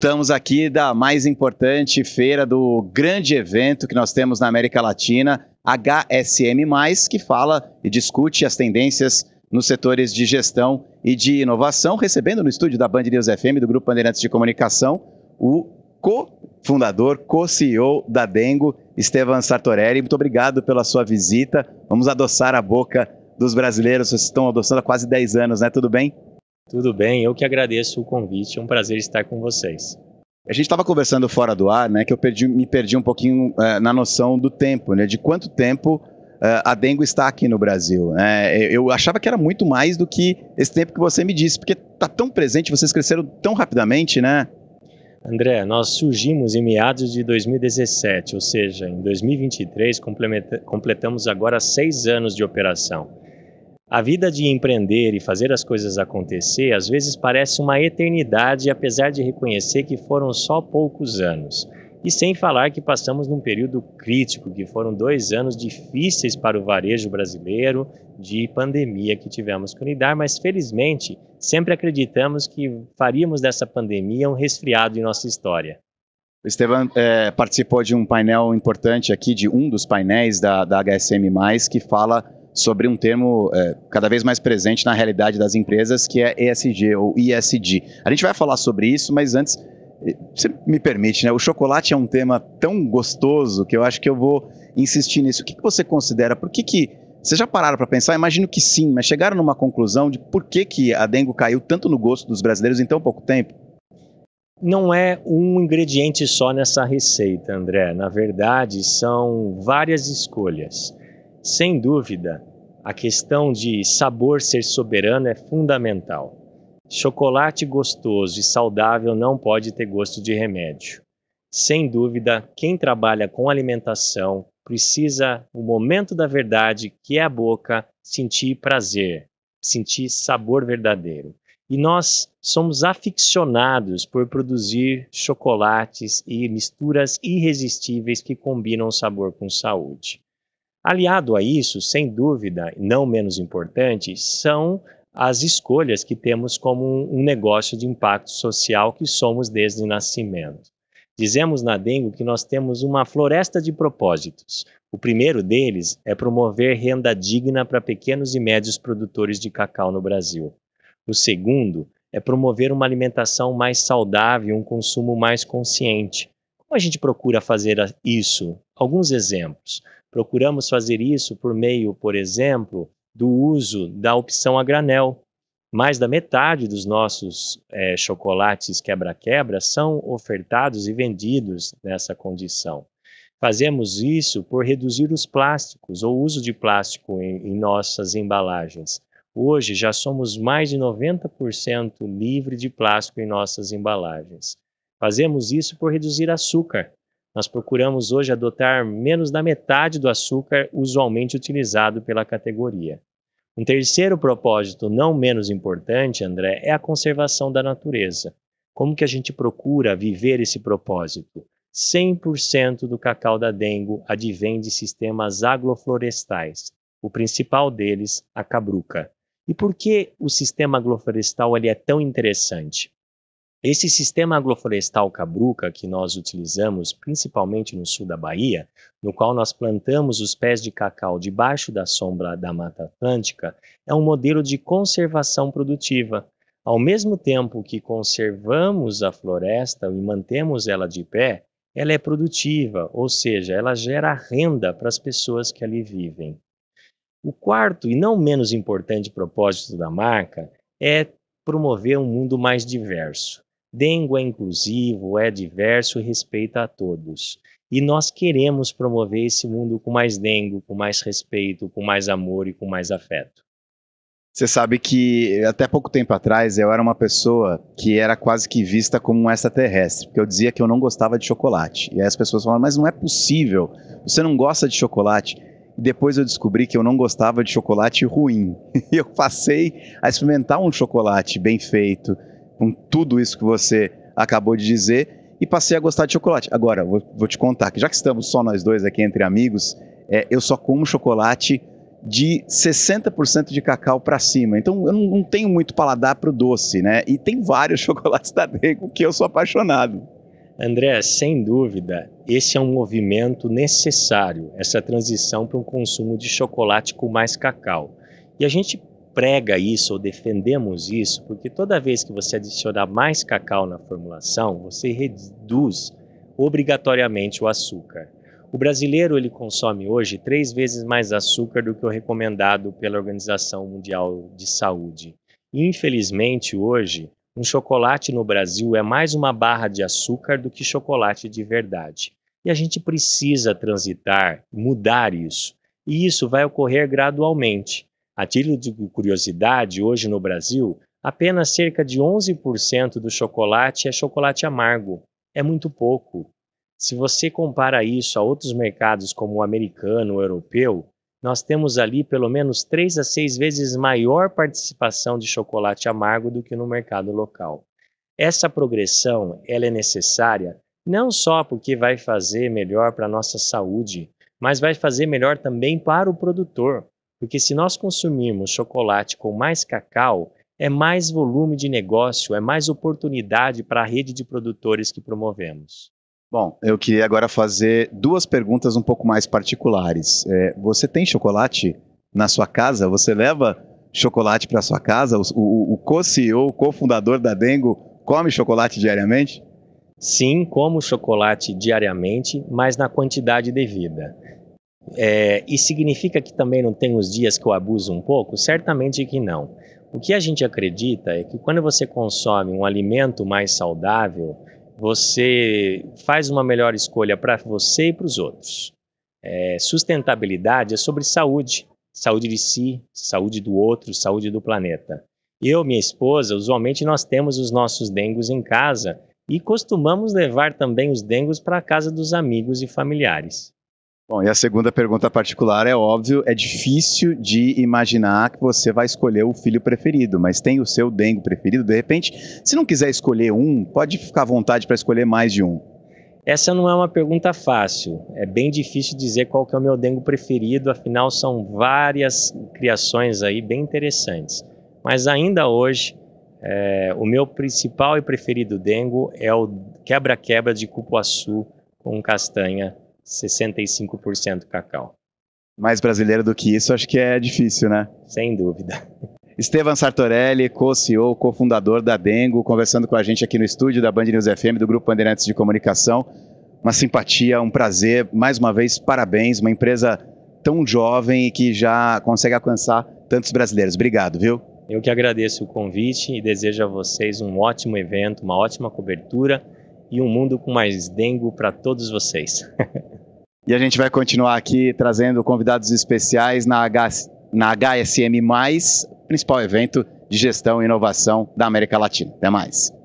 Estamos aqui da mais importante feira do grande evento que nós temos na América Latina, HSM, que fala e discute as tendências nos setores de gestão e de inovação, recebendo no estúdio da Band News FM, do Grupo Bandeirantes de Comunicação, o co-fundador, co-CEO da Dengo, Estevan Sartorelli. Muito obrigado pela sua visita. Vamos adoçar a boca dos brasileiros, vocês estão adoçando há quase 10 anos, né? Tudo bem? Tudo bem, eu que agradeço o convite, é um prazer estar com vocês. A gente estava conversando fora do ar, né, que eu perdi, me perdi um pouquinho eh, na noção do tempo, né, de quanto tempo eh, a dengue está aqui no Brasil. Né. Eu achava que era muito mais do que esse tempo que você me disse, porque está tão presente, vocês cresceram tão rapidamente, né? André, nós surgimos em meados de 2017, ou seja, em 2023 completamos agora seis anos de operação. A vida de empreender e fazer as coisas acontecer às vezes parece uma eternidade, apesar de reconhecer que foram só poucos anos. E sem falar que passamos num período crítico, que foram dois anos difíceis para o varejo brasileiro de pandemia que tivemos que lidar, mas felizmente sempre acreditamos que faríamos dessa pandemia um resfriado em nossa história. O Estevam é, participou de um painel importante aqui, de um dos painéis da, da HSM, que fala sobre um termo é, cada vez mais presente na realidade das empresas, que é ESG ou ISD. A gente vai falar sobre isso, mas antes, eh, você me permite, né? O chocolate é um tema tão gostoso que eu acho que eu vou insistir nisso. O que, que você considera? Por que que vocês já pararam para pensar? Imagino que sim, mas chegaram numa conclusão de por que, que a dengue caiu tanto no gosto dos brasileiros em tão pouco tempo? Não é um ingrediente só nessa receita, André. Na verdade, são várias escolhas. Sem dúvida, a questão de sabor ser soberano é fundamental. Chocolate gostoso e saudável não pode ter gosto de remédio. Sem dúvida, quem trabalha com alimentação precisa, no momento da verdade, que é a boca, sentir prazer, sentir sabor verdadeiro. E nós somos aficionados por produzir chocolates e misturas irresistíveis que combinam sabor com saúde. Aliado a isso, sem dúvida, não menos importante, são as escolhas que temos como um negócio de impacto social que somos desde o nascimento. Dizemos na Dengo que nós temos uma floresta de propósitos. O primeiro deles é promover renda digna para pequenos e médios produtores de cacau no Brasil. O segundo é promover uma alimentação mais saudável, um consumo mais consciente. Como a gente procura fazer isso? Alguns exemplos. Procuramos fazer isso por meio, por exemplo, do uso da opção a granel. Mais da metade dos nossos é, chocolates quebra-quebra são ofertados e vendidos nessa condição. Fazemos isso por reduzir os plásticos ou uso de plástico em, em nossas embalagens. Hoje já somos mais de 90% livre de plástico em nossas embalagens. Fazemos isso por reduzir açúcar. Nós procuramos hoje adotar menos da metade do açúcar usualmente utilizado pela categoria. Um terceiro propósito, não menos importante, André, é a conservação da natureza. Como que a gente procura viver esse propósito? 100% do cacau da dengo advém de sistemas agroflorestais, o principal deles, a cabruca. E por que o sistema agroflorestal ele é tão interessante? Esse sistema agroflorestal cabruca que nós utilizamos principalmente no sul da Bahia, no qual nós plantamos os pés de cacau debaixo da sombra da Mata Atlântica, é um modelo de conservação produtiva. Ao mesmo tempo que conservamos a floresta e mantemos ela de pé, ela é produtiva, ou seja, ela gera renda para as pessoas que ali vivem. O quarto e não menos importante propósito da marca é promover um mundo mais diverso. Dengo é inclusivo, é diverso e respeita a todos. E nós queremos promover esse mundo com mais dengo, com mais respeito, com mais amor e com mais afeto. Você sabe que até pouco tempo atrás eu era uma pessoa que era quase que vista como um extraterrestre, porque eu dizia que eu não gostava de chocolate. E aí as pessoas falavam, mas não é possível, você não gosta de chocolate. E depois eu descobri que eu não gostava de chocolate ruim. E eu passei a experimentar um chocolate bem feito, com tudo isso que você acabou de dizer e passei a gostar de chocolate. Agora, vou, vou te contar que já que estamos só nós dois aqui entre amigos, é, eu só como chocolate de 60% de cacau para cima. Então eu não, não tenho muito paladar para o doce, né? E tem vários chocolates da Deco que eu sou apaixonado. André, sem dúvida, esse é um movimento necessário, essa transição para um consumo de chocolate com mais cacau. E a gente prega isso ou defendemos isso, porque toda vez que você adicionar mais cacau na formulação, você reduz obrigatoriamente o açúcar. O brasileiro ele consome hoje três vezes mais açúcar do que o recomendado pela Organização Mundial de Saúde. Infelizmente, hoje, um chocolate no Brasil é mais uma barra de açúcar do que chocolate de verdade. E a gente precisa transitar, mudar isso. E isso vai ocorrer gradualmente. A título de curiosidade, hoje no Brasil, apenas cerca de 11% do chocolate é chocolate amargo. É muito pouco. Se você compara isso a outros mercados como o americano ou europeu, nós temos ali pelo menos 3 a 6 vezes maior participação de chocolate amargo do que no mercado local. Essa progressão ela é necessária não só porque vai fazer melhor para a nossa saúde, mas vai fazer melhor também para o produtor. Porque se nós consumirmos chocolate com mais cacau, é mais volume de negócio, é mais oportunidade para a rede de produtores que promovemos. Bom, eu queria agora fazer duas perguntas um pouco mais particulares. É, você tem chocolate na sua casa? Você leva chocolate para sua casa? O, o, o co-CEO, co-fundador da Dengo, come chocolate diariamente? Sim, como chocolate diariamente, mas na quantidade devida. É, e significa que também não tem os dias que eu abuso um pouco? Certamente que não. O que a gente acredita é que quando você consome um alimento mais saudável, você faz uma melhor escolha para você e para os outros. É, sustentabilidade é sobre saúde, saúde de si, saúde do outro, saúde do planeta. Eu, minha esposa, usualmente nós temos os nossos dengos em casa e costumamos levar também os dengos para a casa dos amigos e familiares. Bom, e a segunda pergunta particular é óbvio, é difícil de imaginar que você vai escolher o filho preferido, mas tem o seu dengue preferido. De repente, se não quiser escolher um, pode ficar à vontade para escolher mais de um. Essa não é uma pergunta fácil. É bem difícil dizer qual que é o meu dengue preferido, afinal são várias criações aí bem interessantes. Mas ainda hoje, é, o meu principal e preferido dengue é o quebra-quebra de cupuaçu com castanha 65% cacau. Mais brasileiro do que isso, acho que é difícil, né? Sem dúvida. Estevan Sartorelli, co-CEO, cofundador da Dengo, conversando com a gente aqui no estúdio da Band News FM, do Grupo Bandeirantes de Comunicação. Uma simpatia, um prazer. Mais uma vez, parabéns. Uma empresa tão jovem e que já consegue alcançar tantos brasileiros. Obrigado, viu? Eu que agradeço o convite e desejo a vocês um ótimo evento, uma ótima cobertura e um mundo com mais dengo para todos vocês. e a gente vai continuar aqui trazendo convidados especiais na, H, na HSM, principal evento de gestão e inovação da América Latina. Até mais.